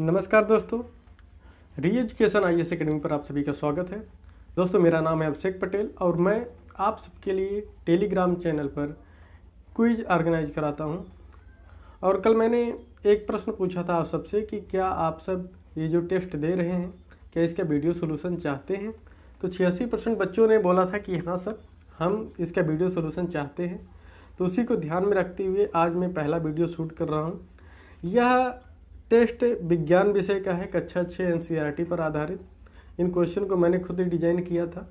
नमस्कार दोस्तों री एजुकेशन आई एस अकेडमी पर आप सभी का स्वागत है दोस्तों मेरा नाम है अभिषेक पटेल और मैं आप सबके लिए टेलीग्राम चैनल पर क्विज ऑर्गेनाइज कराता हूँ और कल मैंने एक प्रश्न पूछा था आप सबसे कि क्या आप सब ये जो टेस्ट दे रहे हैं क्या इसका वीडियो सोल्यूशन चाहते हैं तो छियासी परसेंट बच्चों ने बोला था कि हाँ सर हम इसका वीडियो सोल्यूशन चाहते हैं तो उसी को ध्यान में रखते हुए आज मैं पहला वीडियो शूट कर रहा हूँ यह टेस्ट विज्ञान विषय का है कक्षा छः एन e पर आधारित इन क्वेश्चन को मैंने खुद ही डिजाइन किया था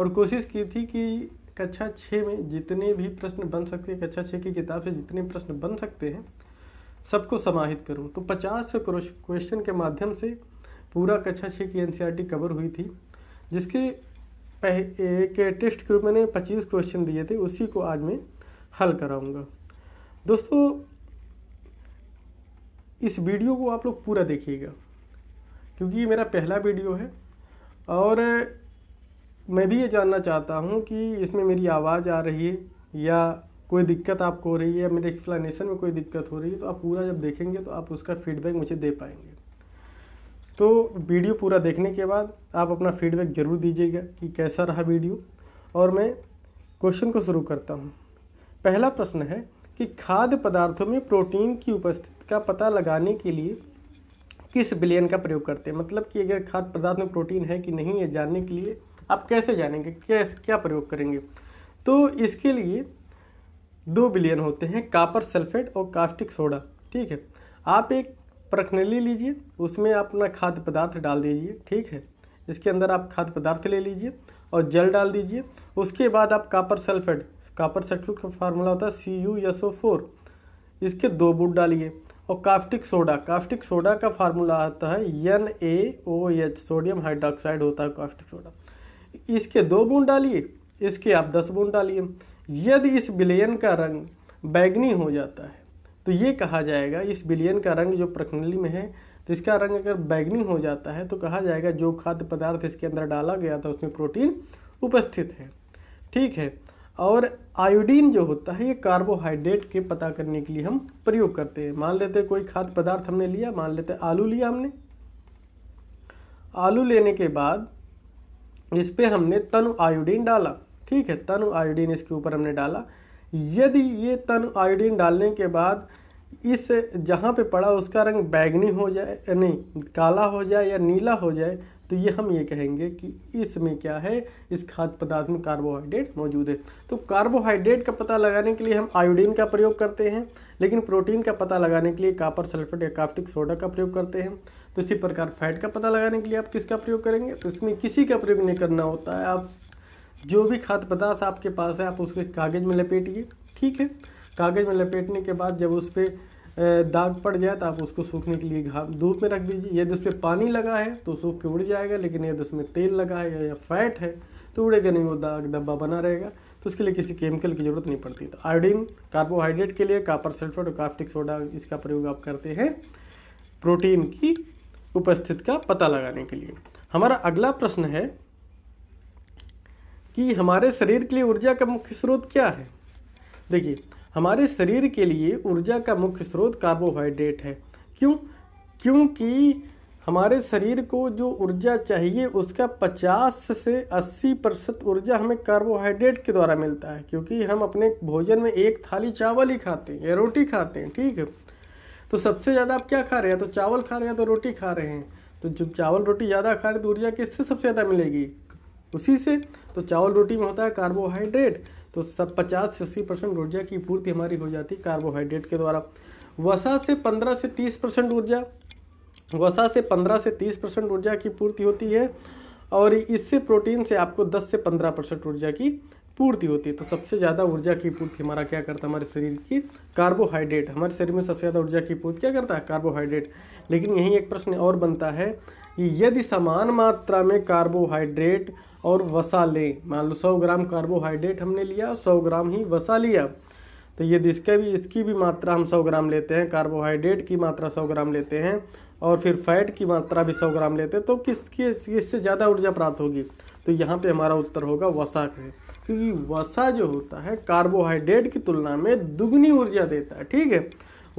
और कोशिश की थी कि कक्षा छः में जितने भी प्रश्न बन सकते हैं कक्षा छः की किताब से जितने प्रश्न बन सकते हैं सबको समाहित करूं तो पचास क्वेश्चन के माध्यम से पूरा कक्षा छः की एन कवर e हुई थी जिसके पह एक टेस्ट के मैंने पच्चीस क्वेश्चन दिए थे उसी को आज मैं हल कराऊंगा दोस्तों इस वीडियो को आप लोग पूरा देखिएगा क्योंकि ये मेरा पहला वीडियो है और मैं भी ये जानना चाहता हूँ कि इसमें मेरी आवाज़ आ रही है या कोई दिक्कत आपको हो रही है या मेरे एक्सप्लानीसन में कोई दिक्कत हो रही है तो आप पूरा जब देखेंगे तो आप उसका फीडबैक मुझे दे पाएंगे तो वीडियो पूरा देखने के बाद आप अपना फीडबैक ज़रूर दीजिएगा कि कैसा रहा वीडियो और मैं क्वेश्चन को शुरू करता हूँ पहला प्रश्न है कि खाद्य पदार्थों में प्रोटीन की उपस्थिति का पता लगाने के लिए किस बिलियन का प्रयोग करते हैं मतलब कि अगर खाद्य पदार्थ में प्रोटीन है कि नहीं है जानने के लिए आप कैसे जानेंगे कैसे क्या प्रयोग करेंगे तो इसके लिए दो बिलियन होते हैं कापर सल्फेट और कास्टिक सोडा ठीक है आप एक प्रखनली लीजिए उसमें आप अपना खाद्य पदार्थ डाल दीजिए ठीक है इसके अंदर आप खाद्य पदार्थ ले लीजिए और जल डाल दीजिए उसके बाद आप कापर सल्फेट कापर सल्फेट का फार्मूला होता है C U S O four इसके दो बूट डालिए और काफ्टिक सोडा काफ्टिक सोडा का फार्मूला आता है N A O H sodium hydroxide होता है काफ्टिक सोडा इसके दो बूंद डालिए इसके आप दस बूंद डालिए यदि इस बिलियन का रंग बैगनी हो जाता है तो ये कहा जाएगा इस बिलियन का रंग जो प्रखंडली में है तो इसका रंग अगर बैगनी हो जाता है तो कहा जाएगा जो खाद्य पदार्थ इसके अंदर डाला गया था उसमें प्रोटीन उपस्थित है ठीक है और आयोडीन जो होता है ये कार्बोहाइड्रेट के पता करने के लिए हम प्रयोग करते हैं मान लेते हैं कोई खाद्य पदार्थ हमने लिया मान लेते हैं आलू लिया हमने आलू लेने के बाद इस पर हमने तनु आयोडीन डाला ठीक है तनु आयोडीन इसके ऊपर हमने डाला यदि ये तनु आयोडीन डालने के बाद इस जहाँ पे पड़ा उसका रंग बैगनी हो जाए नहीं काला हो जाए या नीला हो जाए तो ये हम ये कहेंगे कि इसमें क्या है इस खाद्य पदार्थ में कार्बोहाइड्रेट मौजूद है तो कार्बोहाइड्रेट का पता लगाने के लिए हम आयोडीन का प्रयोग करते हैं लेकिन प्रोटीन का पता लगाने के लिए कापर सल्फेट या काफ्टिक सोडा का प्रयोग करते हैं तो इसी प्रकार फैट का पता लगाने के लिए आप किसका प्रयोग करेंगे तो इसमें किसी का प्रयोग नहीं करना होता है आप जो भी खाद्य पदार्थ आपके पास है आप उसके कागज़ में लपेटिए ठीक है कागज़ में लपेटने के बाद जब उस पर दाग पड़ जाए तो आप उसको सूखने के लिए घाम धूप में रख दीजिए यदि उस पर पानी लगा है तो सूख के उड़ जाएगा लेकिन यदि उसमें तेल लगा है या फैट है तो उड़ेगा नहीं वो दाग धब्बा बना रहेगा तो उसके लिए किसी केमिकल की ज़रूरत नहीं पड़ती तो आयोडीन कार्बोहाइड्रेट के लिए कापर सल्फेट और काफ्टिक सोडा इसका प्रयोग आप करते हैं प्रोटीन की उपस्थिति का पता लगाने के लिए हमारा अगला प्रश्न है कि हमारे शरीर के लिए ऊर्जा का मुख्य स्रोत क्या है देखिए हमारे शरीर के लिए ऊर्जा का मुख्य स्रोत कार्बोहाइड्रेट है क्यों क्योंकि हमारे शरीर को जो ऊर्जा चाहिए उसका 50 से 80 प्रतिशत ऊर्जा हमें कार्बोहाइड्रेट के द्वारा मिलता है क्योंकि हम अपने भोजन में एक थाली चावल ही खाते हैं या रोटी खाते हैं ठीक है तो सबसे ज़्यादा आप क्या खा रहे हैं तो चावल खा रहे हैं तो रोटी खा रहे हैं तो जब चावल रोटी ज़्यादा खा रहे तो ऊर्जा किससे सबसे ज़्यादा मिलेगी उसी से तो चावल रोटी में होता है कार्बोहाइड्रेट तो सब पचास से अस्सी परसेंट ऊर्जा की पूर्ति हमारी हो जाती कार्बोहाइड्रेट के द्वारा वसा से पंद्रह से तीस परसेंट ऊर्जा वसा से पंद्रह से तीस परसेंट ऊर्जा की पूर्ति होती है और इससे प्रोटीन से आपको दस से पंद्रह परसेंट ऊर्जा की पूर्ति होती है तो सबसे ज़्यादा ऊर्जा की पूर्ति हमारा क्या करता है हमारे शरीर की कार्बोहाइड्रेट हमारे शरीर में सबसे ज़्यादा ऊर्जा की पूर्ति क्या करता है कार्बोहाइड्रेट लेकिन यही एक प्रश्न और बनता है कि यदि समान मात्रा में कार्बोहाइड्रेट और वसा लें मान लो सौ ग्राम कार्बोहाइड्रेट हमने लिया सौ ग्राम ही वसा लिया तो ये इसके भी इसकी भी मात्रा हम सौ ग्राम लेते हैं कार्बोहाइड्रेट की मात्रा सौ ग्राम लेते हैं और फिर फैट की मात्रा भी सौ ग्राम लेते हैं तो किसकी इससे ज़्यादा ऊर्जा प्राप्त होगी तो यहाँ पे हमारा उत्तर होगा वसा का क्योंकि वसा जो होता है कार्बोहाइड्रेट की तुलना में दुगनी ऊर्जा देता है ठीक है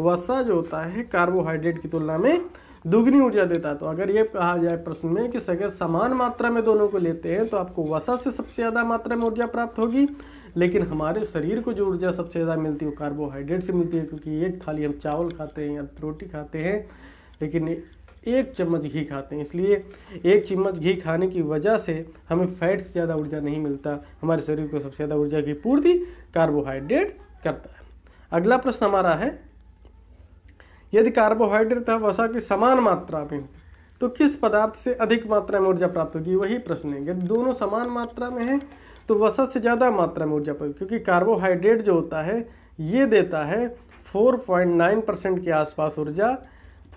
वसा जो होता है कार्बोहाइड्रेट की तुलना में दुगनी ऊर्जा देता है तो अगर ये कहा जाए प्रश्न में कि अगर समान मात्रा में दोनों को लेते हैं तो आपको वसा से सबसे ज़्यादा मात्रा में ऊर्जा प्राप्त होगी लेकिन हमारे शरीर को जो ऊर्जा सबसे ज़्यादा मिलती है वो कार्बोहाइड्रेट से मिलती है क्योंकि एक थाली हम चावल खाते हैं या रोटी खाते हैं लेकिन एक चम्मच घी खाते हैं इसलिए एक चम्मच घी खाने की वजह से हमें फैट से ज़्यादा ऊर्जा नहीं मिलता हमारे शरीर को सबसे ज़्यादा ऊर्जा की पूर्ति कार्बोहाइड्रेट करता है अगला प्रश्न हमारा है यदि कार्बोहाइड्रेट तथा वसा की समान मात्रा में तो किस पदार्थ से अधिक मात्रा में ऊर्जा प्राप्त होगी वही प्रश्न है यदि दोनों समान मात्रा में है तो वसा से ज़्यादा मात्रा में ऊर्जा प्राप्त क्योंकि कार्बोहाइड्रेट जो होता है ये देता है 4.9 परसेंट के आसपास ऊर्जा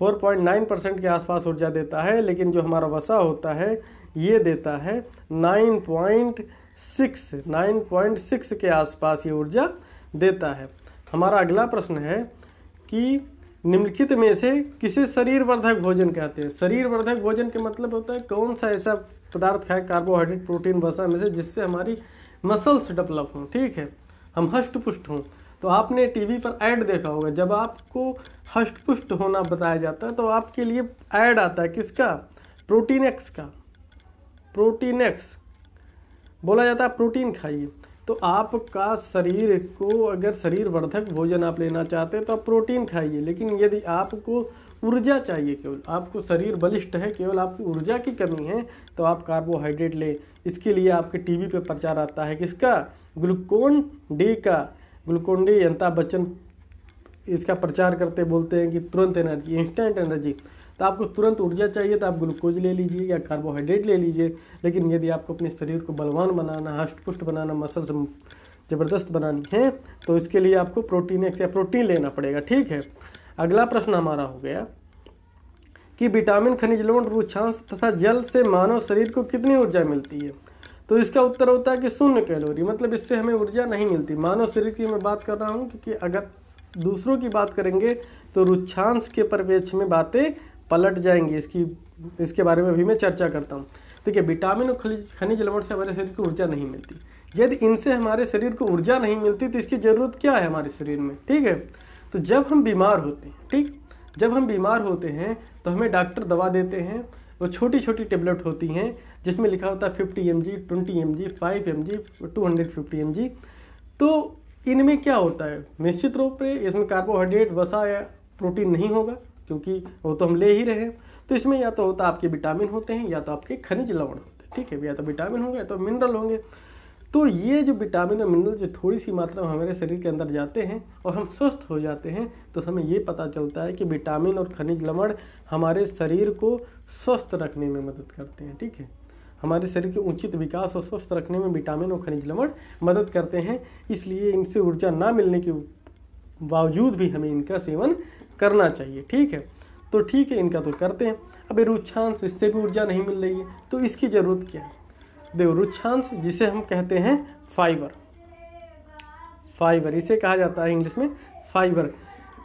4.9 परसेंट के आसपास ऊर्जा देता है लेकिन जो हमारा वसा होता है ये देता है 9.6 9.6 के आसपास ये ऊर्जा देता है हमारा अगला प्रश्न है कि निम्नलिखित में से किसे शरीर वर्धक भोजन कहते हैं शरीर वर्धक भोजन के मतलब होता है कौन सा ऐसा पदार्थ खाए कार्बोहाइड्रेट प्रोटीन वसा में से जिससे हमारी मसल्स डेवलप हों ठीक है हम हष्ट पुष्ट हों तो आपने टीवी पर ऐड देखा होगा जब आपको हष्ट पुष्ट होना बताया जाता है तो आपके लिए ऐड आता है किसका प्रोटीन एक्स का प्रोटीन एक्स बोला जाता है प्रोटीन खाइए तो आपका शरीर को अगर शरीर वर्धक भोजन आप लेना चाहते हैं तो आप प्रोटीन खाइए लेकिन यदि आपको ऊर्जा चाहिए केवल आपको शरीर बलिष्ठ है केवल आपकी ऊर्जा की कमी है तो आप कार्बोहाइड्रेट लें इसके लिए आपके टीवी पे प्रचार आता है किसका ग्लूकोन डी का ग्लूकोन डी अमिताभ बच्चन इसका प्रचार करते बोलते हैं कि तुरंत एनर्जी इंस्टेंट एनर्जी तो आपको तुरंत ऊर्जा चाहिए तो आप ग्लूकोज ले लीजिए या कार्बोहाइड्रेट ले लीजिए लेकिन यदि आपको अपने शरीर को बलवान बनाना हष्ट पुष्ट बनाना मसल्स ज़बरदस्त बनानी है तो इसके लिए आपको प्रोटीन एक्स या प्रोटीन लेना पड़ेगा ठीक है अगला प्रश्न हमारा हो गया कि विटामिन खनिज लवण रुछांस तथा जल से मानव शरीर को कितनी ऊर्जा मिलती है तो इसका उत्तर होता है कि शून्य कैलोरी मतलब इससे हमें ऊर्जा नहीं मिलती मानव शरीर की मैं बात कर रहा हूँ क्योंकि अगर दूसरों की बात करेंगे तो रुच्छांश के परिवेक्ष में बातें पलट जाएंगी इसकी इसके बारे में भी मैं चर्चा करता हूँ देखिए विटामिन और खनिज लवण से हमारे शरीर को ऊर्जा नहीं मिलती यदि इनसे हमारे शरीर को ऊर्जा नहीं मिलती तो इसकी ज़रूरत क्या है हमारे शरीर में ठीक है तो जब हम बीमार होते हैं ठीक जब हम बीमार होते हैं तो हमें डॉक्टर दवा देते हैं वो छोटी छोटी टेबलेट होती हैं जिसमें लिखा होता है fifty M G twenty M G five M G two hundred fifty M G तो इनमें क्या होता है निश्चित रूप से इसमें कार्बोहाइड्रेट वसा या प्रोटीन नहीं होगा क्योंकि वो तो हम ले ही रहे हैं तो इसमें या तो होता तो आपके विटामिन होते हैं या तो आपके खनिज लवण होते हैं ठीक है या तो विटामिन होंगे या तो मिनरल होंगे तो ये जो विटामिन और मिनरल जो थोड़ी सी मात्रा में हमारे शरीर के अंदर जाते हैं और हम स्वस्थ हो जाते हैं तो हमें ये पता चलता है कि विटामिन और खनिज लवण हमारे शरीर को स्वस्थ रखने में मदद करते हैं ठीक है हमारे शरीर के उचित विकास और स्वस्थ रखने में विटामिन और खनिज लवण मदद करते हैं इसलिए इनसे ऊर्जा ना मिलने की बावजूद भी हमें इनका सेवन करना चाहिए ठीक है तो ठीक है इनका तो करते हैं अब रुच्छांश इससे भी ऊर्जा नहीं मिल रही है तो इसकी ज़रूरत क्या है देखो रुच्छांश जिसे हम कहते हैं फाइबर फाइबर इसे कहा जाता है इंग्लिश में फाइबर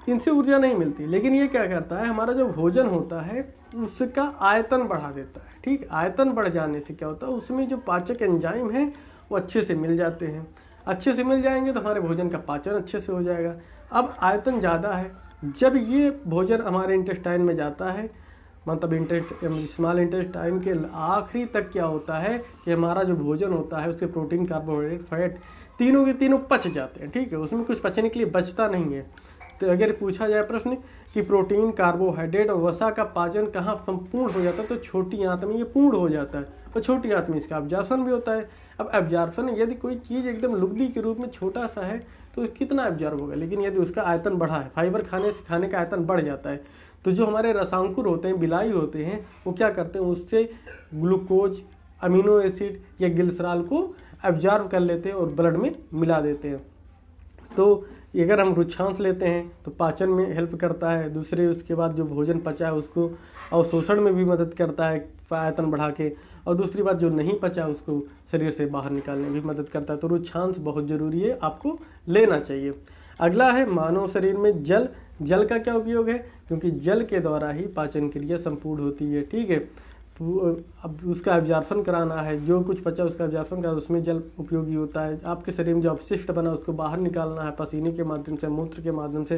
इनसे ऊर्जा नहीं मिलती लेकिन ये क्या करता है हमारा जो भोजन होता है उसका आयतन बढ़ा देता है ठीक आयतन बढ़ जाने से क्या होता है उसमें जो पाचक एंजाइम है वो अच्छे से मिल जाते हैं अच्छे से मिल जाएंगे तो हमारे भोजन का पाचन अच्छे से हो जाएगा अब आयतन ज़्यादा है जब ये भोजन हमारे इंटेस्टाइन में जाता है मतलब इंटेस्ट स्मॉल इंटेस्टाइन के आखिरी तक क्या होता है कि हमारा जो भोजन होता है उसके प्रोटीन कार्बोहाइड्रेट फैट तीनों के तीनों पच जाते हैं ठीक है उसमें कुछ पचने के लिए बचता नहीं है तो अगर पूछा जाए प्रश्न कि प्रोटीन कार्बोहाइड्रेट और वसा का पाचन कहाँ संपूर्ण हो जाता है तो छोटी आंत में ये पूर्ण हो जाता है और तो छोटी आंत में इसका एब्जॉर्सन भी होता है अब एब्जॉर्सन यदि कोई चीज़ एकदम लुगदी के रूप में छोटा सा है तो कितना एब्जॉर्ब होगा लेकिन यदि उसका आयतन बढ़ा है फाइबर खाने से खाने का आयतन बढ़ जाता है तो जो हमारे रसांकुर होते हैं बिलाई होते हैं वो क्या करते हैं उससे ग्लूकोज अमीनो एसिड या गिल्सराल को एब्जॉर्व कर लेते हैं और ब्लड में मिला देते हैं तो अगर हम रुच्छांश लेते हैं तो पाचन में हेल्प करता है दूसरे उसके बाद जो भोजन पचा है उसको अवशोषण में भी मदद करता है आयतन बढ़ा के और दूसरी बात जो नहीं पचा उसको शरीर से बाहर निकालने में भी मदद करता है तो रुच्छांश बहुत ज़रूरी है आपको लेना चाहिए अगला है मानव शरीर में जल जल का क्या उपयोग है क्योंकि जल के द्वारा ही पाचन क्रिया संपूर्ण होती है ठीक है अब उसका एब्जॉर्प्शन कराना है जो कुछ बचा उसका एब्जॉर्प्शन कराना उसमें जल उपयोगी होता है आपके शरीर में जो अपशिष्ट बना उसको बाहर निकालना है पसीने के माध्यम से मूत्र के माध्यम से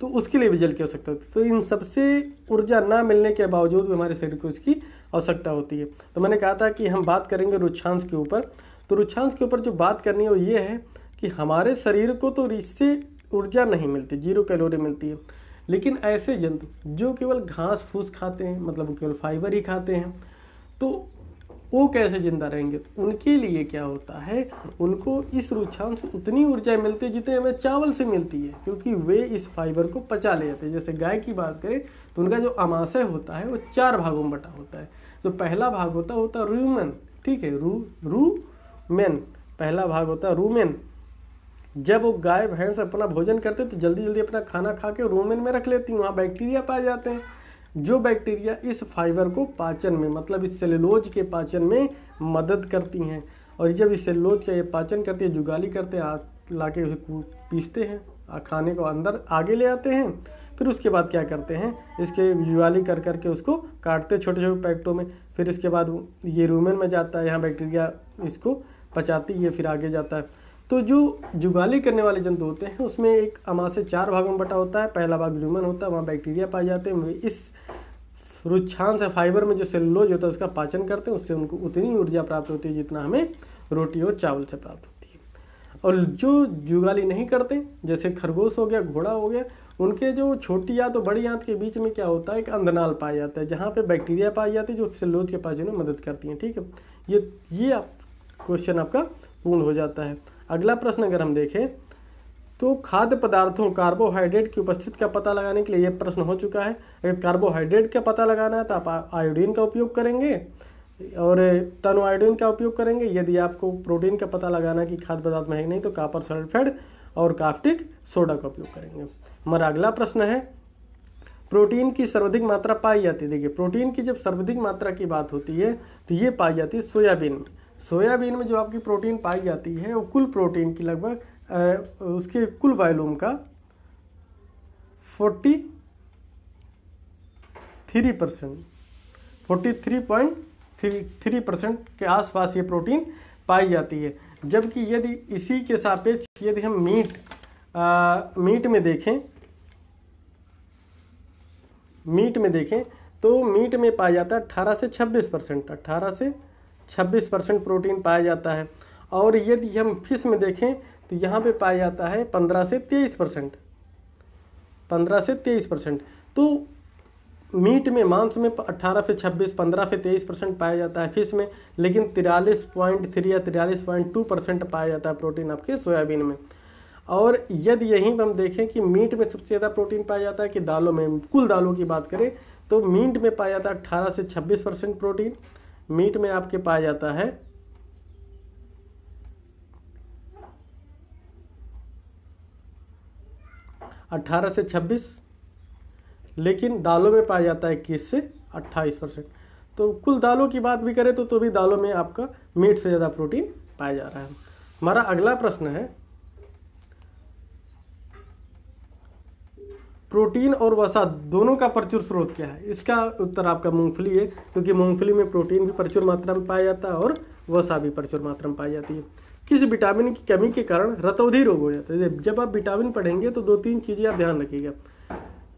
तो उसके लिए भी जल की आवश्यकता होती है तो इन सबसे ऊर्जा ना मिलने के बावजूद भी हमारे शरीर को इसकी आवश्यकता होती है तो मैंने कहा था कि हम बात करेंगे रुक्षांश के ऊपर तो रुक्षांश के ऊपर जो बात करनी है वो ये है कि हमारे शरीर को तो इससे ऊर्जा नहीं मिलती जीरो कैलोरी मिलती है लेकिन ऐसे जंतु जो केवल घास फूस खाते हैं मतलब केवल फाइबर ही खाते हैं तो वो कैसे जिंदा रहेंगे तो उनके लिए क्या होता है उनको इस रुझान से उतनी ऊर्जा मिलती है जितनी हमें चावल से मिलती है क्योंकि वे इस फाइबर को पचा ले जाते हैं जैसे गाय की बात करें तो उनका जो अमाशय होता है वो चार भागों में बटा होता है जो पहला भाग होता है होता है रूमन ठीक है रू रू पहला भाग होता है रूमेन जब वो गाय भैंस अपना भोजन करते तो जल्दी जल्दी अपना खाना खा के रोमेन में रख लेती वहाँ बैक्टीरिया पाए जाते हैं जो बैक्टीरिया इस फाइबर को पाचन में मतलब इस सेलोज के पाचन में मदद करती हैं और जब इस सेलोज का ये पाचन करती है जुगाली करते हैं ला के उसे पीसते हैं खाने को अंदर आगे ले आते हैं फिर उसके बाद क्या करते हैं इसके जुगाली कर करके उसको काटते छोटे छोटे पैकेटों में फिर इसके बाद ये रूमेन में जाता है यहाँ बैक्टीरिया इसको पचाती है फिर आगे जाता है तो जो जुगाली करने वाले जंतु होते हैं उसमें एक अमा से चार भागों में बटा होता है पहला भाग ल्यूमन होता है वहाँ बैक्टीरिया पाए जाते हैं इस रुच्छान से फाइबर में जो सेलुलोज होता है उसका पाचन करते हैं उससे उनको उतनी ऊर्जा प्राप्त होती है जितना हमें रोटी और चावल से प्राप्त होती है और जो जुगाली नहीं करते जैसे खरगोश हो गया घोड़ा हो गया उनके जो छोटी आंत तो और बड़ी आंत के बीच में क्या होता है एक अंधनाल पाया जाता है जहाँ पे बैक्टीरिया पाई जाती है जो सेलुलोज के पाचन में मदद करती हैं ठीक है ये ये आप क्वेश्चन आपका पूर्ण हो जाता है अगला प्रश्न अगर हम देखें तो खाद्य पदार्थों कार्बोहाइड्रेट की उपस्थिति का पता लगाने के लिए यह प्रश्न हो चुका है अगर कार्बोहाइड्रेट का पता लगाना है तो आप आयोडीन का उपयोग करेंगे और तनु आयोडीन का उपयोग करेंगे यदि आपको प्रोटीन का पता लगाना कि खाद्य पदार्थ में है नहीं तो कापर सल्फेड और काफ्टिक सोडा का उपयोग करेंगे हमारा अगला प्रश्न है प्रोटीन की सर्वाधिक मात्रा पाई जाती है देखिए प्रोटीन की जब सर्वाधिक मात्रा की बात होती है तो ये पाई जाती है सोयाबीन में सोयाबीन में जो आपकी प्रोटीन पाई जाती है वो कुल प्रोटीन की लगभग उसके कुल वॉल्यूम का forty three percent forty three point three three percent के आसपास ये प्रोटीन पाई जाती है जबकि यदि इसी के सापेक्ष यदि हम मीट आ, मीट में देखें मीट में देखें तो मीट में पाया जाता है अट्ठारह से छब्बीस परसेंट अट्ठारह से छब्बीस परसेंट प्रोटीन पाया जाता है और यदि हम फिश में देखें तो यहाँ पे पाया जाता है पंद्रह से तेईस परसेंट पंद्रह से तेईस परसेंट तो मीट में मांस में अट्ठारह से छब्बीस पंद्रह से तेईस परसेंट पाया जाता है फिश में लेकिन तिरालीस पॉइंट थ्री या तिरालीस पॉइंट टू परसेंट पाया जाता है प्रोटीन आपके सोयाबीन में और यदि यहीं पर हम देखें कि मीट में सबसे ज़्यादा प्रोटीन पाया जाता है कि दालों में कुल दालों की बात करें तो मीट में पाया जाता है अट्ठारह से छब्बीस परसेंट प्रोटीन मीट में आपके पाया जाता है अट्ठारह से छब्बीस लेकिन दालों में पाया जाता है इक्कीस से अट्ठाईस परसेंट तो कुल दालों की बात भी करें तो तो भी दालों में आपका मीट से ज़्यादा प्रोटीन पाया जा रहा है हमारा अगला प्रश्न है प्रोटीन और वसा दोनों का प्रचुर स्रोत क्या है इसका उत्तर आपका मूंगफली है क्योंकि मूंगफली में प्रोटीन भी प्रचुर मात्रा में पाया जाता है और वसा भी प्रचुर मात्रा में पाई जाती है किस विटामिन की कमी के कारण रतौधी रोग हो जाता है जब आप विटामिन पढ़ेंगे तो दो तीन चीज़ें आप ध्यान रखिएगा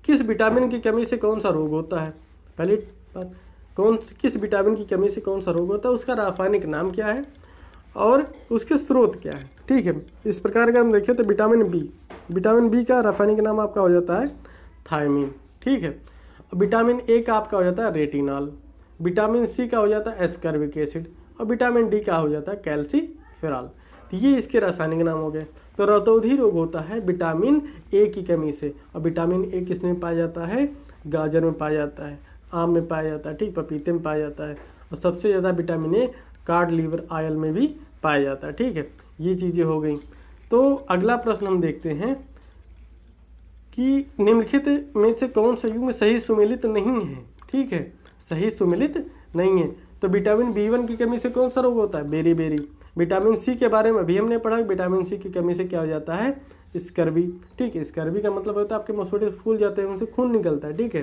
किस विटामिन की कमी से कौन सा रोग होता है पहली बात कौन किस विटामिन की कमी से कौन सा रोग होता है उसका रासायनिक नाम क्या है और उसके स्रोत क्या है ठीक है इस प्रकार अगर हम देखें तो विटामिन बी विटामिन बी का रासायनिक नाम आपका हो जाता है थायमिन ठीक है विटामिन ए का आपका हो जाता है रेटिनॉल विटामिन सी का हो जाता है एस्कर्विक एसिड और विटामिन डी का हो जाता है कैल्सीफेरॉल तो ये इसके रासायनिक नाम हो गए तो रतौधी रोग होता है विटामिन ए की कमी से और विटामिन ए किस में पाया जाता है गाजर में पाया जाता है आम में पाया जाता है ठीक पपीते में पाया जाता है और सबसे ज़्यादा vitamin A cod liver oil में भी पाया जाता है ठीक है ये चीज़ें हो गई तो अगला प्रश्न हम देखते हैं कि निम्नलिखित में से कौन सा युग्म सही सुमिलित नहीं है ठीक है सही सुमिलित नहीं है तो विटामिन बी वन की कमी से कौन सा रोग होता है बेरी बेरी विटामिन सी के बारे में भी हमने पढ़ा विटामिन सी की कमी से क्या हो जाता है स्कर्वी ठीक है स्कर्वी का मतलब होता है आपके मसूड़े फूल जाते हैं उनसे खून निकलता है ठीक है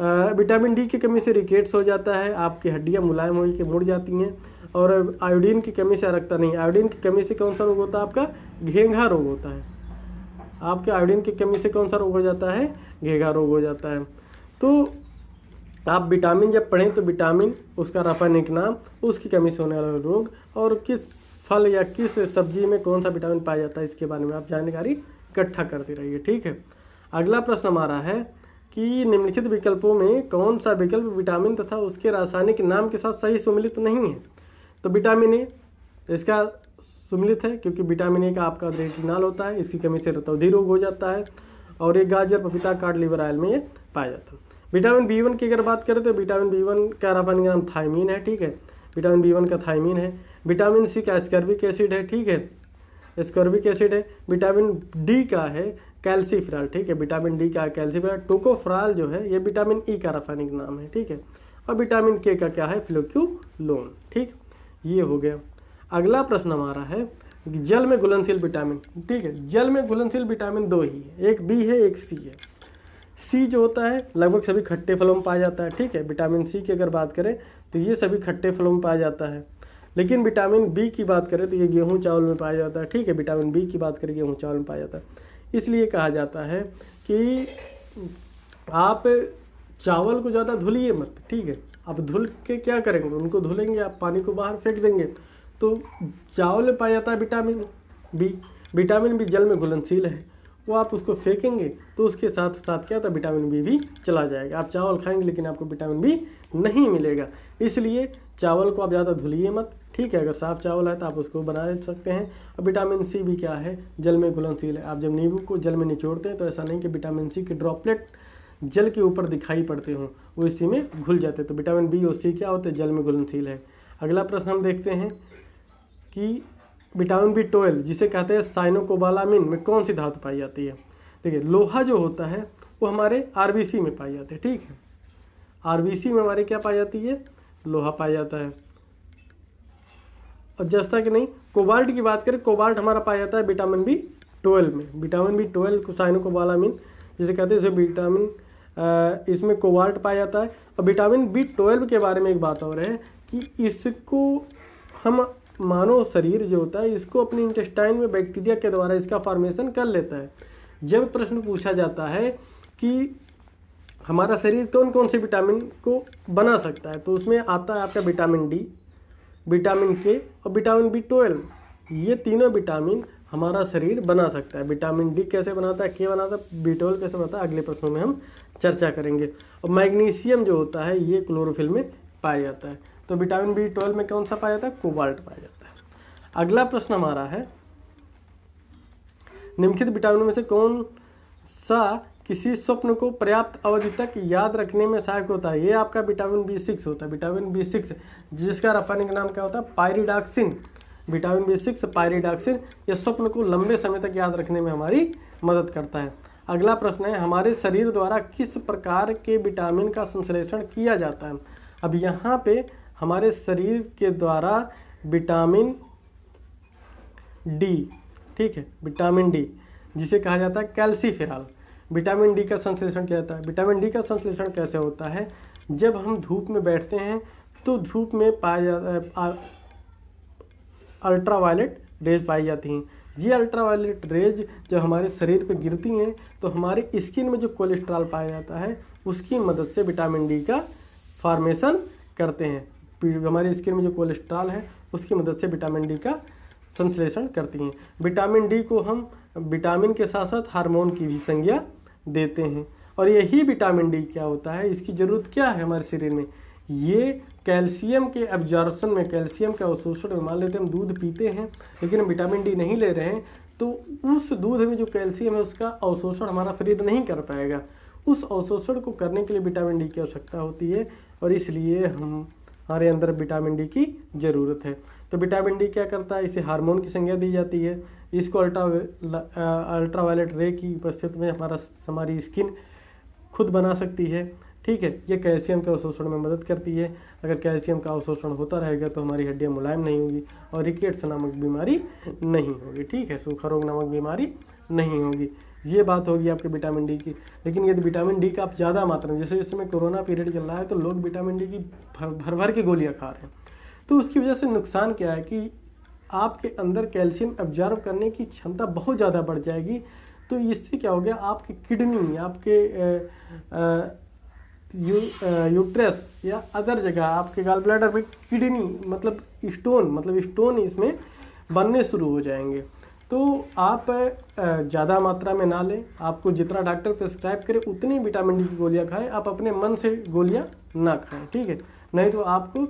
विटामिन डी की कमी से रिकेट्स हो जाता है आपकी हड्डियाँ मुलायम होकर के मुड़ जाती हैं और आयोडीन की कमी से रखता नहीं आयोडीन की कमी से कौन सा रोग होता है आपका घेंघा रोग होता है आपके आयोडीन की कमी से कौन सा रोग हो जाता है घेघा रोग हो जाता है तो आप विटामिन जब पढ़ें तो विटामिन उसका रासायनिक नाम उसकी कमी से होने वाला रोग और किस फल या किस सब्जी में कौन सा विटामिन पाया जाता है इसके बारे में आप जानकारी इकट्ठा करते रहिए ठीक है अगला प्रश्न हमारा है कि निम्नलिखित विकल्पों में कौन सा विकल्प विटामिन तथा उसके रासायनिक नाम के साथ सही सुमिलित नहीं है तो विटामिन ए इसका सुमिलित है क्योंकि विटामिन ए का आपका रेटिनाल होता है इसकी कमी से रतौधि रोग हो जाता है और एक गाजर पपीता काट लिवर आयल में ये पाया जाता है विटामिन बी वन की अगर बात करें तो विटामिन बी वन का रासायनिक नाम थायमीन है ठीक है विटामिन बी वन का थायमीन है विटामिन सी का स्कर्बिक एसिड है ठीक है स्कर्बिक एसिड है विटामिन डी का है कैल्सीफ्राल ठीक है विटामिन डी का कैल्सीफ्राल टोकोफ्राल जो है ये विटामिन ई e का रासायनिक नाम है ठीक है और विटामिन के का क्या है फ्लोक्यू लोन ठीक ये हो गया अगला प्रश्न हमारा है जल में घुलनशील विटामिन ठीक है जल में घुलनशील विटामिन दो ही है एक बी है एक सी है सी जो होता है लगभग सभी खट्टे फलों में पाया जाता है ठीक है विटामिन सी की अगर बात करें तो ये सभी खट्टे फलों में पाया जाता है लेकिन विटामिन बी की बात करें तो ये गेहूँ चावल में पाया जाता है ठीक है विटामिन बी की बात करें गेहूँ चावल में पाया जाता है इसलिए कहा जाता है कि आप चावल को ज़्यादा धुलिए मत ठीक है आप धुल के क्या करेंगे उनको धुलेंगे आप पानी को बाहर फेंक देंगे तो चावल में पाया जाता है विटामिन बी विटामिन बी जल में घुलनशील है वो आप उसको फेंकेंगे तो उसके साथ साथ क्या होता है विटामिन बी भी चला जाएगा आप चावल खाएंगे लेकिन आपको विटामिन बी नहीं मिलेगा इसलिए चावल को आप ज़्यादा धुलिए मत ठीक है अगर साफ चावल है तो आप उसको बना सकते हैं और विटामिन सी भी क्या है जल में घुलनशील है आप जब नींबू को जल में निचोड़ते हैं तो ऐसा नहीं कि विटामिन सी के ड्रॉपलेट जल के ऊपर दिखाई पड़ते हों वो इसी में घुल जाते हैं तो विटामिन बी और सी क्या होते हैं जल में घुलनशील है अगला प्रश्न हम देखते हैं कि विटामिन बी ट्वेल्व जिसे कहते हैं साइनोकोबालामिन में कौन सी धातु पाई जाती है देखिए लोहा जो होता है वो हमारे आर में पाई जाती है ठीक है आर में हमारे क्या पाई जाती है लोहा पाया जाता है और जस्ता कि नहीं कोबाल्ट की बात करें कोबाल्ट हमारा पाया जाता है विटामिन बी ट्वेल्व में vitamin B twelve cyanocobalamin जिसे कहते हैं जैसे विटामिन इसमें कोबाल्ट पाया जाता है और विटामिन बी ट्वेल्व के बारे में एक बात और है कि इसको हम मानव शरीर जो होता है इसको अपने इंटेस्टाइन में बैक्टीरिया के द्वारा इसका फॉर्मेशन कर लेता है जब प्रश्न पूछा जाता है कि हमारा शरीर कौन कौन से विटामिन को बना सकता है तो उसमें आता है आपका विटामिन डी विटामिन के और विटामिन बी ट्वेल्व ये तीनों विटामिन हमारा शरीर बना सकता है विटामिन डी कैसे बनाता है के बनाता है बी ट्वेल्व कैसे बनाता है अगले प्रश्नों में हम चर्चा करेंगे और मैग्नीशियम जो होता है ये क्लोरोफिल में पाया जाता है तो विटामिन बी ट्वेल्व में कौन सा पाया जाता है कोबाल्ट पाया जाता है अगला प्रश्न हमारा है निम्नलिखित विटामिनों में से कौन सा किसी स्वप्न को पर्याप्त अवधि तक याद रखने में सहायक होता है ये आपका विटामिन बी सिक्स होता है विटामिन बी सिक्स जिसका रासायनिक नाम क्या होता है pyridoxine vitamin B six pyridoxine यह स्वप्न को लंबे समय तक याद रखने में हमारी मदद करता है अगला प्रश्न है हमारे शरीर द्वारा किस प्रकार के विटामिन का संश्लेषण किया जाता है अब यहाँ पे हमारे शरीर के द्वारा विटामिन डी ठीक है विटामिन डी जिसे कहा जाता है कैल्सीफेराल विटामिन डी का संश्लेषण क्या होता है विटामिन डी का संश्लेषण कैसे होता है जब हम धूप में बैठते हैं तो धूप में पाया जाता है अल्ट्रावायलेट रेज पाई जाती हैं ये अल्ट्रावायलेट रेज जब हमारे शरीर पर गिरती हैं तो हमारे स्किन में जो कोलेस्ट्रॉल पाया जाता है उसकी मदद से विटामिन डी का फॉर्मेशन करते हैं हमारी स्किन में जो कोलेस्ट्रॉल है उसकी मदद से विटामिन डी का संश्लेषण करती हैं विटामिन डी को हम विटामिन के साथ साथ हार्मोन की भी संज्ञा देते हैं और यही विटामिन डी क्या होता है इसकी ज़रूरत क्या है हमारे शरीर में ये कैल्शियम के एब्जॉर्बन में कैल्शियम का अवशोषण में मान लेते हैं हम दूध पीते हैं लेकिन हम विटामिन डी नहीं ले रहे हैं तो उस दूध में जो कैल्शियम है उसका अवशोषण हमारा शरीर नहीं कर पाएगा उस अवशोषण को करने के लिए विटामिन डी की आवश्यकता होती है और इसलिए हम हमारे अंदर विटामिन डी की ज़रूरत है तो विटामिन डी क्या करता है इसे हार्मोन की संज्ञा दी जाती है इसको अल्ट्रा अल्ट्रावायलेट रे की उपस्थिति में हमारा हमारी स्किन खुद बना सकती है ठीक है ये कैल्शियम के अवशोषण में मदद करती है अगर कैल्शियम का अवशोषण होता रहेगा तो हमारी हड्डियाँ मुलायम नहीं होगी और रिकेट्स नामक बीमारी नहीं होगी ठीक है सूखा रोग नामक बीमारी नहीं होगी ये बात होगी आपके विटामिन डी की लेकिन यदि विटामिन डी का आप ज़्यादा मात्रा में जैसे इस समय कोरोना पीरियड चल रहा है तो लोग विटामिन डी की भर भर भर की गोलियाँ खा रहे हैं तो उसकी वजह से नुकसान क्या है कि आपके अंदर कैल्शियम एब्जॉर्व करने की क्षमता बहुत ज़्यादा बढ़ जाएगी तो इससे क्या हो गया आपके किडनी आपके यू यूट्रस या अदर जगह आपके गाल ब्लैडर में किडनी मतलब स्टोन मतलब स्टोन इसमें बनने शुरू हो जाएंगे तो आप ज़्यादा मात्रा में ना लें आपको जितना डॉक्टर प्रिस्क्राइब करे उतनी विटामिन डी की गोलियाँ खाएं आप अपने मन से गोलियाँ ना खाएं ठीक है नहीं तो आपको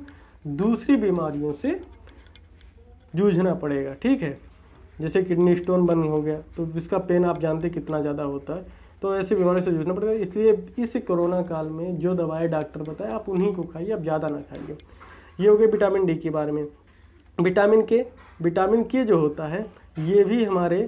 दूसरी बीमारियों से जूझना पड़ेगा ठीक है जैसे किडनी स्टोन बन हो गया तो इसका पेन आप जानते कितना ज़्यादा होता है तो ऐसी बीमारी से जूझना पड़ेगा इसलिए इस कोरोना काल में जो दवाएं डॉक्टर बताए आप उन्हीं को खाइए आप ज़्यादा ना खाइए ये हो गया विटामिन डी के बारे में विटामिन के विटामिन के जो होता है ये भी हमारे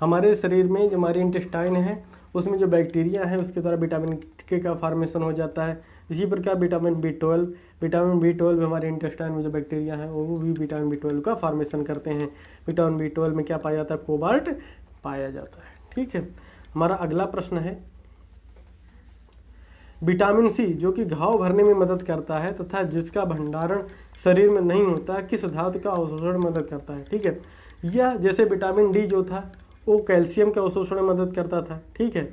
हमारे शरीर में जो हमारी इंटेस्टाइन है उसमें जो बैक्टीरिया है उसके द्वारा विटामिन के का फार्मेशन हो जाता है इसी प्रकार vitamin B twelve vitamin B twelve हमारे इंटेस्टाइन में जो बैक्टीरिया है वो भी विटामिन बी ट्वेल्व का फॉर्मेशन करते हैं विटामिन बी ट्वेल्व में क्या पाया जाता है कोबाल्ट पाया जाता है ठीक है हमारा अगला प्रश्न है विटामिन सी जो कि घाव भरने में मदद करता है तथा जिसका भंडारण शरीर में नहीं होता किस धातु का अवशोषण मदद करता है ठीक है यह जैसे विटामिन डी जो था वो कैल्शियम के अवशोषण में मदद करता था ठीक है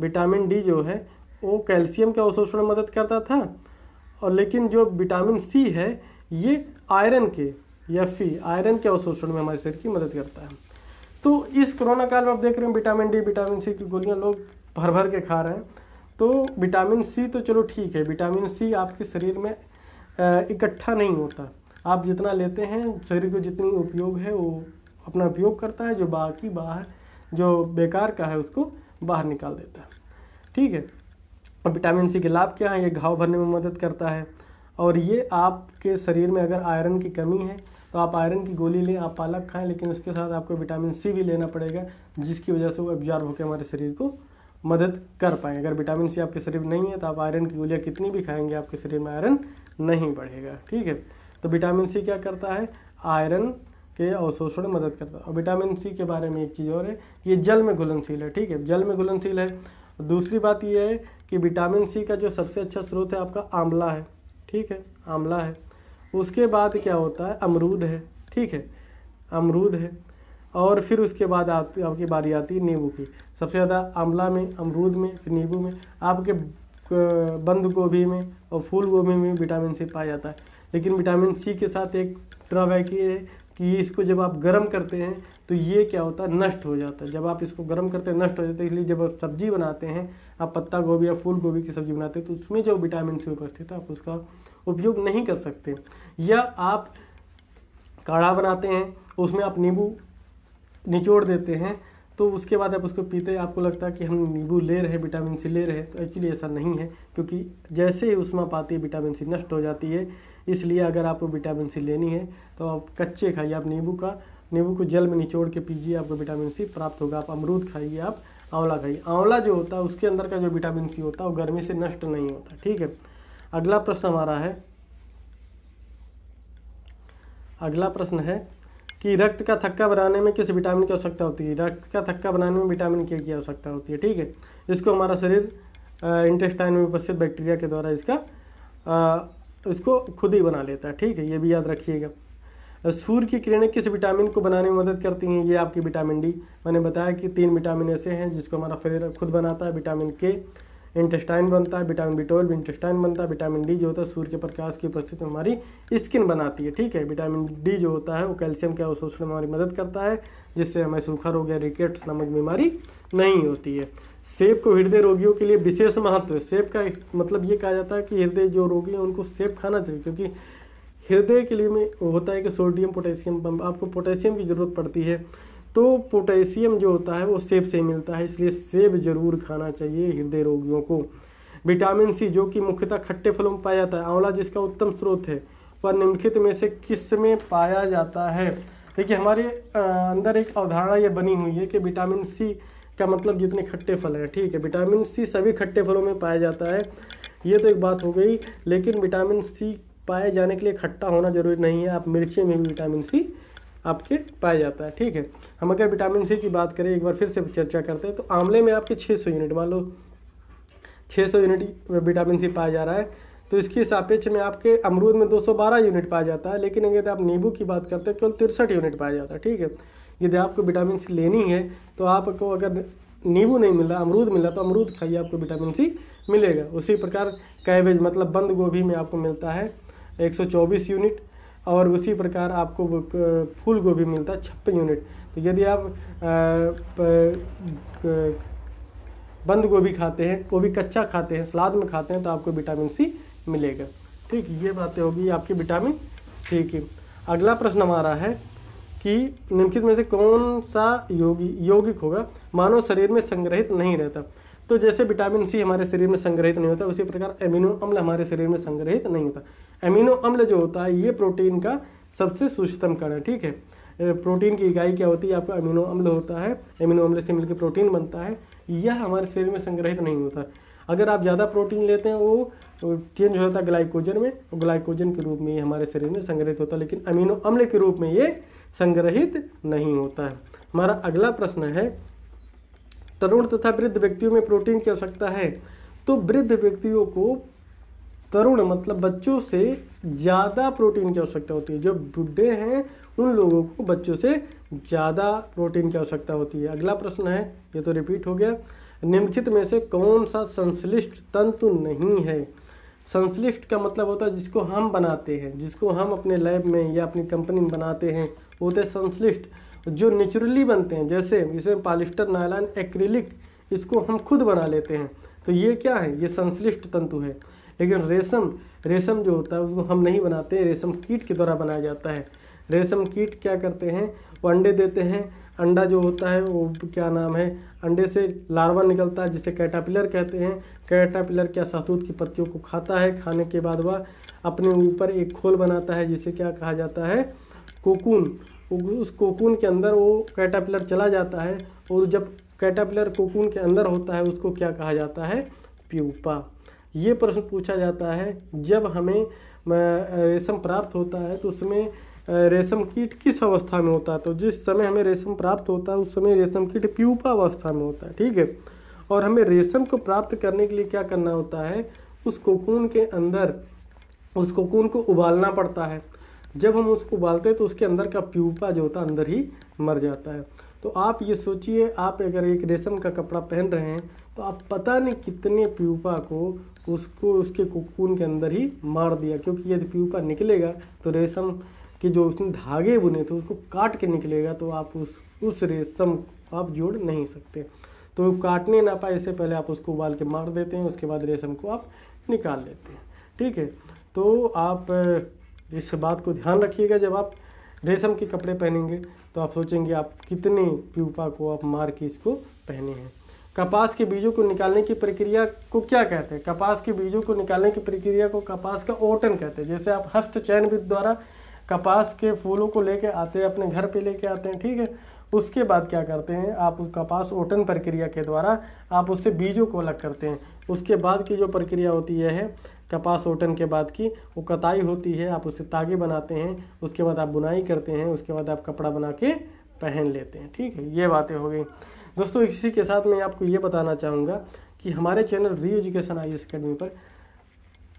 विटामिन डी जो है वो कैल्शियम के अवशोषण में मदद करता था और लेकिन जो विटामिन सी है ये आयरन के या फी आयरन के अवशोषण में हमारे शरीर की मदद करता है तो इस कोरोना काल में आप देख रहे हैं विटामिन डी विटामिन सी की गोलियां लोग भर भर के खा रहे हैं तो विटामिन सी तो चलो ठीक है विटामिन सी आपके शरीर में इकट्ठा नहीं होता आप जितना लेते हैं शरीर को जितनी उपयोग है वो अपना उपयोग करता है जो बाकी बाहर जो बेकार का है उसको बाहर निकाल देता है ठीक है विटामिन सी के लाभ क्या है ये घाव भरने में मदद करता है और ये आपके शरीर में अगर आयरन की कमी है तो आप आयरन की गोली लें आप पालक खाएं लेकिन उसके साथ आपको विटामिन सी भी लेना पड़ेगा जिसकी वजह से वो एब्जॉर्ब होकर हमारे शरीर को मदद कर पाएँ अगर विटामिन सी आपके शरीर में नहीं है तो आप आयरन की गोलियाँ कितनी भी खाएंगे आपके शरीर में आयरन नहीं बढ़ेगा ठीक है तो विटामिन सी क्या करता है आयरन के अवशोषण मदद करता है और विटामिन सी के बारे में एक चीज़ और है ये जल में घुलनशील है ठीक है जल में घुलनशील है दूसरी बात ये है कि विटामिन सी का जो सबसे अच्छा स्रोत है आपका आंवला है ठीक है आंवला है उसके बाद क्या होता है अमरूद है ठीक है अमरूद है और फिर उसके बाद आती आपकी बारी आती है नींबू की सबसे ज़्यादा आंवला में अमरूद में फिर नींबू में आपके बंद गोभी में और फूल गोभी में विटामिन सी पाया जाता है लेकिन विटामिन सी के साथ एक ड्रॉबैक ये है कि इसको जब आप गर्म करते हैं तो ये क्या होता है नष्ट हो जाता है जब आप इसको गर्म करते हैं नष्ट हो जाता है इसलिए जब आप सब्जी बनाते हैं आप पत्ता गोभी या फूल गोभी की सब्जी बनाते हैं तो उसमें जो विटामिन सी उपस्थित है आप उसका उपयोग नहीं कर सकते या आप काढ़ा बनाते हैं उसमें आप नींबू निचोड़ देते हैं तो उसके बाद आप उसको पीते आपको लगता है कि हम नींबू ले रहे विटामिन सी ले रहे तो एक्चुअली ऐसा नहीं है क्योंकि जैसे ही उसमें पाती है विटामिन सी नष्ट हो जाती है इसलिए अगर आपको विटामिन सी लेनी है तो आप कच्चे खाइए आप नींबू का नींबू को जल में निचोड़ के पीजिए आपको विटामिन सी प्राप्त होगा आप अमरूद खाइए आप आंवला खाइए आंवला जो होता है उसके अंदर का जो विटामिन सी होता है वो गर्मी से नष्ट नहीं होता ठीक है अगला प्रश्न हमारा है अगला प्रश्न है कि रक्त का थक्का बनाने में किस विटामिन की आवश्यकता होती है रक्त का थक्का बनाने में विटामिन के की आवश्यकता होती है ठीक है इसको हमारा शरीर इंटेस्टाइन में उपस्थित बैक्टीरिया के द्वारा इसका आ, इसको खुद ही बना लेता है ठीक है ये भी याद रखिएगा सूर्य की किरणें किस विटामिन को बनाने में मदद करती हैं ये आपकी विटामिन डी मैंने बताया कि तीन विटामिन ऐसे हैं जिसको हमारा शरीर खुद बनाता है विटामिन के इंटेस्टाइन बनता है विटामिन बी ट्वेल्व इंटेस्टाइन बनता है विटामिन डी जो होता है सूर्य के प्रकाश की उपस्थिति में हमारी स्किन बनाती है ठीक है विटामिन डी जो होता है वो कैल्शियम के अवशोषण में हमारी मदद करता है जिससे हमें सूखा रोग या रिकेट्स नामक बीमारी नहीं होती है सेब को हृदय रोगियों के लिए विशेष महत्व है सेब का मतलब ये कहा जाता है कि हृदय जो रोगी हैं उनको सेब खाना चाहिए क्योंकि हृदय के लिए में होता है कि सोडियम पोटेशियम पंप आपको पोटेशियम की ज़रूरत पड़ती है तो पोटेशियम जो होता है वो सेब से मिलता है इसलिए सेब जरूर खाना चाहिए हृदय रोगियों को विटामिन सी जो कि मुख्यतः खट्टे फलों में पाया जाता है आंवला जिसका उत्तम स्रोत है पर निम्नलिखित में से किस में पाया जाता है देखिए हमारे अंदर एक अवधारणा ये बनी हुई है कि विटामिन सी का मतलब जितने खट्टे फल हैं ठीक है विटामिन सी सभी खट्टे फलों में पाया जाता है ये तो एक बात हो गई लेकिन विटामिन सी पाए जाने के लिए खट्टा होना जरूरी नहीं है आप मिर्ची में भी विटामिन सी आपके पाया जाता है ठीक है हम अगर विटामिन सी की बात करें एक बार फिर से चर्चा करते हैं तो आंवले में आपके 600 यूनिट मान लो 600 यूनिट विटामिन सी पाया जा रहा है तो इसके सापेक्ष में आपके अमरूद में 212 यूनिट पाया जाता है लेकिन अगर आप नींबू की बात करते हैं केवल तिरसठ यूनिट पाया जाता है ठीक है यदि आपको विटामिन सी लेनी है तो आपको अगर नींबू नहीं मिला अमरूद मिला तो अमरूद खाइए आपको विटामिन सी मिलेगा उसी प्रकार कैबेज मतलब बंद गोभी में आपको मिलता है 124 यूनिट और उसी प्रकार आपको फूल गोभी मिलता है छप्पन यूनिट तो यदि आप बंद गोभी खाते हैं गोभी कच्चा खाते हैं सलाद में खाते हैं तो आपको विटामिन सी मिलेगा ठीक ये बातें होगी आपकी विटामिन सी की अगला प्रश्न हमारा है कि निम्नलिखित में से कौन सा योगी यौगिक होगा मानव शरीर में संग्रहित नहीं रहता तो जैसे विटामिन सी हमारे शरीर में संग्रहित नहीं होता उसी प्रकार एमिनो अम्ल हमारे शरीर में संग्रहित नहीं होता एमिनो अम्ल जो होता है ये प्रोटीन का सबसे सूक्ष्मतमकरण है ठीक है प्रोटीन की इकाई क्या होती है आपका अमीनो अम्ल होता है अमीनो अम्ल से मिलकर प्रोटीन बनता है यह हमारे शरीर में संग्रहित नहीं होता अगर आप ज़्यादा प्रोटीन लेते हैं वो चेंज हो जाता है ग्लाइकोजन में और ग्लाइकोजन के रूप में ये हमारे शरीर में संग्रहित होता है लेकिन अमीनो अम्ल के रूप में ये संग्रहित नहीं होता है हमारा अगला प्रश्न है तरुण तथा वृद्ध व्यक्तियों में प्रोटीन की आवश्यकता है तो वृद्ध व्यक्तियों को तरुण मतलब बच्चों से ज़्यादा प्रोटीन की आवश्यकता होती है जो बुढ़े हैं उन लोगों को बच्चों से ज़्यादा प्रोटीन की आवश्यकता होती है अगला प्रश्न है ये तो रिपीट हो गया निम्नलिखित में से कौन सा संश्लिष्ट तंतु नहीं है संश्लिष्ट का मतलब होता है जिसको हम बनाते हैं जिसको हम अपने लैब में या अपनी कंपनी में बनाते हैं वो होते संश्लिष्ट जो नेचुरली बनते हैं जैसे इसमें पॉलिस्टर नायलान एक्रिलिक इसको हम खुद बना लेते हैं तो ये क्या है ये संश्लिष्ट तंतु है लेकिन रेशम रेशम जो होता है उसको हम नहीं बनाते रेशम कीट के द्वारा बनाया जाता है रेशम कीट क्या करते हैं वो अंडे देते हैं अंडा जो होता है वो क्या नाम है अंडे से लार्वा निकलता है जिसे कैटापिलर कहते हैं कैटापिलर क्या सहतूत की पत्तियों को खाता है खाने के बाद वह अपने ऊपर एक खोल बनाता है जिसे क्या कहा जाता है कोकून उस कोकून के अंदर वो कैटापिलर चला जाता है और जब कैटापिलर कोकून के अंदर होता है उसको क्या कहा जाता है प्यूपा ये प्रश्न पूछा जाता है जब हमें रेशम प्राप्त होता है तो उसमें रेशम कीट किस अवस्था में होता है तो जिस समय हमें रेशम प्राप्त होता है उस समय रेशम कीट प्यूपा अवस्था में होता है ठीक है और हमें रेशम को प्राप्त करने के लिए क्या करना होता है उस कोकून के अंदर उस कोकून को उबालना पड़ता है जब हम उसको उबालते हैं तो उसके अंदर का प्यूपा जो होता है अंदर ही मर जाता है तो आप ये सोचिए आप अगर एक रेशम का कपड़ा पहन रहे हैं तो आप पता नहीं कितने प्यूपा को उसको उसके कोकून के अंदर ही मार दिया क्योंकि यदि प्यूपा निकलेगा तो रेशम के जो उसने धागे बुने थे उसको काट के निकलेगा तो आप उस उस रेशम आप जोड़ नहीं सकते तो काटने ना पाए इससे पहले आप उसको उबाल के मार देते हैं उसके बाद रेशम को आप निकाल लेते हैं ठीक है तो आप इस बात को ध्यान रखिएगा जब आप रेशम के कपड़े पहनेंगे तो आप सोचेंगे आप कितने प्यूपा को आप मार के इसको पहने हैं कपास के बीजों को निकालने की प्रक्रिया को क्या कहते हैं कपास के बीजों को निकालने की प्रक्रिया को कपास का ओटन कहते हैं जैसे आप हस्त चयन विधि द्वारा कपास के फूलों को लेके आते हैं अपने घर पे लेके आते हैं ठीक है उसके बाद क्या करते हैं आप उस कपास ओटन प्रक्रिया के द्वारा आप उससे बीजों को अलग करते हैं उसके बाद की जो प्रक्रिया होती है कपास ओटन के बाद की वो कताई होती है आप उससे तागे बनाते हैं उसके बाद आप बुनाई करते हैं उसके बाद आप कपड़ा बना के पहन लेते हैं ठीक है ये बातें हो गई दोस्तों इसी के साथ मैं आपको ये बताना चाहूँगा कि हमारे चैनल री एजुकेशन आई एस अकेडमी पर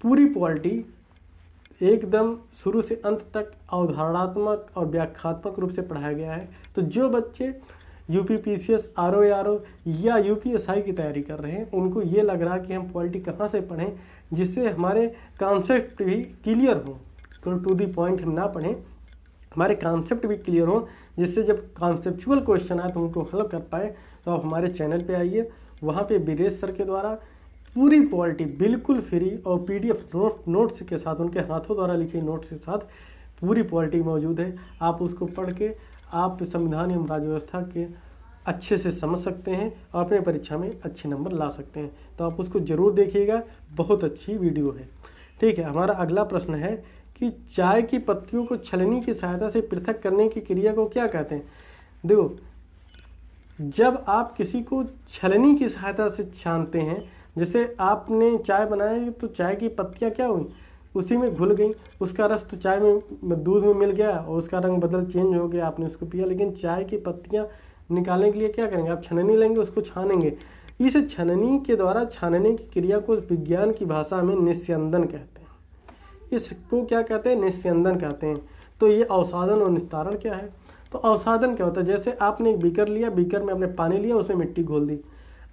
पूरी पॉलिटी एकदम शुरू से अंत तक अवधारणात्मक और व्याख्यात्मक रूप से पढ़ाया गया है तो जो बच्चे U P P C S R O R O या यू पी एस आई की तैयारी कर रहे हैं उनको ये लग रहा है कि हम पॉलिटी कहाँ से पढ़ें जिससे हमारे कॉन्सेप्ट भी क्लियर हों टू दी पॉइंट हम ना पढ़ें हमारे कॉन्सेप्ट भी क्लियर हों जिससे जब कॉन्सेप्चुअल क्वेश्चन आए तो उनको हल कर पाए तो आप हमारे चैनल पे आइए वहाँ पे बीरेश सर के द्वारा पूरी पॉलिटी बिल्कुल फ्री और पी डी नोट नोट्स के साथ उनके हाथों द्वारा लिखे नोट्स के साथ पूरी पॉलिटी मौजूद है आप उसको पढ़ के आप संविधान एवं राज्य व्यवस्था के अच्छे से समझ सकते हैं और अपने परीक्षा में अच्छे नंबर ला सकते हैं तो आप उसको ज़रूर देखिएगा बहुत अच्छी वीडियो है ठीक है हमारा अगला प्रश्न है कि चाय की पत्तियों को छलनी की सहायता से पृथक करने की क्रिया को क्या कहते हैं देखो जब आप किसी को छलनी की सहायता से छानते हैं जैसे आपने चाय बनाई तो चाय की पत्तियाँ क्या हुई उसी में घुल गई उसका रस तो चाय में दूध में मिल गया और उसका रंग बदल चेंज हो गया आपने उसको पिया लेकिन चाय की पत्तियाँ निकालने के लिए क्या करेंगे आप छननी लेंगे उसको छानेंगे इस छननी के द्वारा छानने की क्रिया को विज्ञान की भाषा में निस्यंदन कहते हैं इसको क्या कहते हैं निस्यंदन कहते हैं तो ये अवसाधन और निस्तारण क्या है तो अवसाधन क्या होता है जैसे आपने एक बीकर लिया बीकर में आपने पानी लिया उसमें मिट्टी घोल दी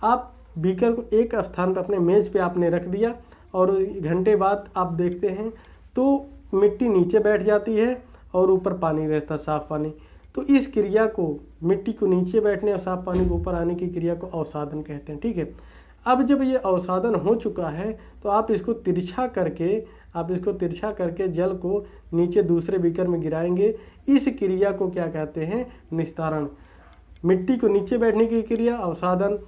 आप बीकर को एक स्थान पर अपने मेज़ पे आपने रख दिया और घंटे बाद आप देखते हैं तो मिट्टी नीचे बैठ जाती है और ऊपर पानी रहता साफ पानी तो इस क्रिया को मिट्टी को नीचे बैठने और साफ पानी को ऊपर आने की क्रिया को अवसाधन कहते हैं ठीक है अब जब ये अवसादन हो चुका है तो आप इसको तिरछा करके आप इसको तिरछा करके जल को नीचे दूसरे बीकर में गिराएंगे इस क्रिया को क्या कहते हैं निस्तारण मिट्टी को नीचे बैठने की क्रिया अवसादन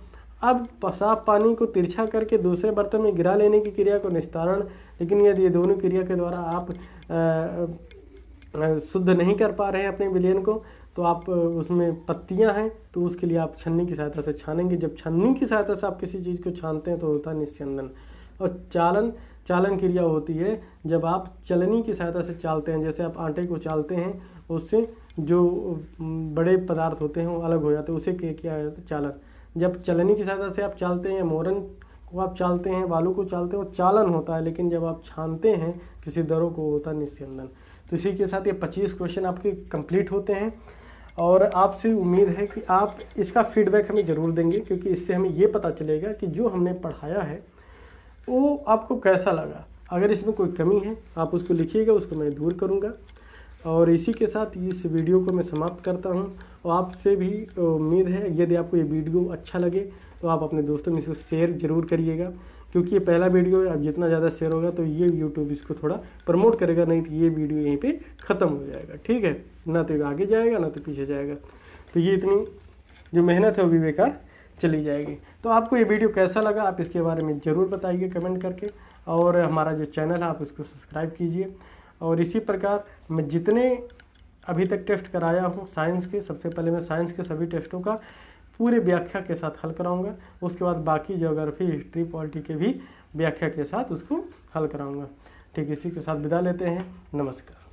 अब साफ पानी को तिरछा करके दूसरे बर्तन में गिरा लेने की क्रिया को निस्तारण लेकिन यदि ये दोनों क्रिया के द्वारा आप शुद्ध नहीं कर पा रहे हैं अपने विलयन को तो आप उसमें पत्तियां हैं तो उसके लिए आप छन्नी की सहायता से छानेंगे जब छन्नी की सहायता से आप किसी चीज़ को छानते हैं तो होता है निस्यंदन और चालन चालन क्रिया होती है जब आप चलनी की सहायता से चालते हैं जैसे आप आटे को चालते हैं उससे जो बड़े पदार्थ होते हैं वो अलग हो जाते हैं उसे क्या जाता है चालन जब चलनी की सहायता से आप चालते हैं या मोरन को आप चालते हैं बालू को चालते हैं वो चालन होता है लेकिन जब आप छानते हैं किसी दरों को होता है निस्यंदन तो इसी के साथ ये पच्चीस क्वेश्चन आपके कंप्लीट होते हैं और आपसे उम्मीद है कि आप इसका फीडबैक हमें ज़रूर देंगे क्योंकि इससे हमें ये पता चलेगा कि जो हमने पढ़ाया है वो आपको कैसा लगा अगर इसमें कोई कमी है आप उसको लिखिएगा उसको मैं दूर करूँगा और इसी के साथ इस वीडियो को मैं समाप्त करता हूँ और आपसे भी उम्मीद है यदि आपको ये वीडियो अच्छा लगे तो आप अपने दोस्तों में इसको शेयर ज़रूर करिएगा क्योंकि ये पहला वीडियो है अब जितना ज़्यादा शेयर होगा तो ये यूट्यूब इसको थोड़ा प्रमोट करेगा नहीं तो ये वीडियो यहीं पे ख़त्म हो जाएगा ठीक है ना तो आगे जाएगा ना तो पीछे जाएगा तो ये इतनी जो मेहनत है वो भी बेकार चली जाएगी तो आपको ये वीडियो कैसा लगा आप इसके बारे में ज़रूर बताइए कमेंट करके और हमारा जो चैनल है आप उसको सब्सक्राइब कीजिए और इसी प्रकार मैं जितने अभी तक टेस्ट कराया हूँ साइंस के सबसे पहले मैं साइंस के सभी टेस्टों का पूरे व्याख्या के साथ हल कराऊंगा उसके बाद बाकी जोग्राफी हिस्ट्री पॉलिटी के भी व्याख्या के साथ उसको हल कराऊंगा ठीक इसी के साथ विदा लेते हैं नमस्कार